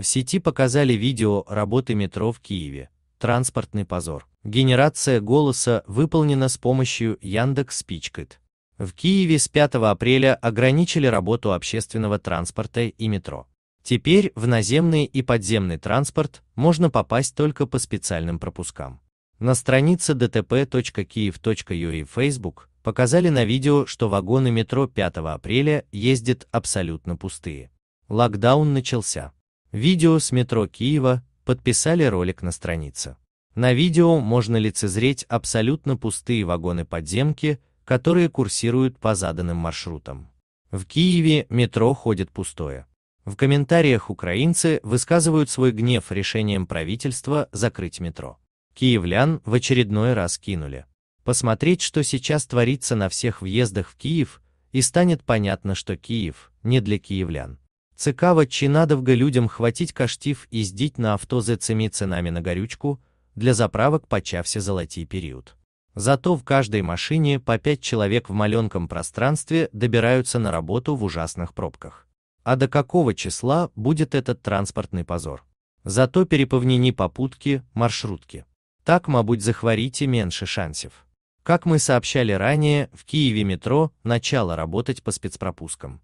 В сети показали видео работы метро в Киеве. Транспортный позор. Генерация голоса выполнена с помощью Яндекс В Киеве с 5 апреля ограничили работу общественного транспорта и метро. Теперь в наземный и подземный транспорт можно попасть только по специальным пропускам. На странице dtp.kiev.ua и Facebook показали на видео, что вагоны метро 5 апреля ездят абсолютно пустые. Локдаун начался. Видео с метро Киева подписали ролик на странице. На видео можно лицезреть абсолютно пустые вагоны подземки, которые курсируют по заданным маршрутам. В Киеве метро ходит пустое. В комментариях украинцы высказывают свой гнев решением правительства закрыть метро. Киевлян в очередной раз кинули. Посмотреть, что сейчас творится на всех въездах в Киев, и станет понятно, что Киев не для киевлян. Цікаво, чи надовго людям хватить каштів і здіть на авто за цими цінами на горючку, для заправок почався золотий период. Зато в каждой машине по пять человек в маленьком пространстве добираются на работу в ужасных пробках. А до какого числа будет этот транспортный позор? Зато переповнени попутки, маршрутки. Так, мабуть, захворите меньше шансов. Как мы сообщали ранее, в Киеве метро начало работать по спецпропускам.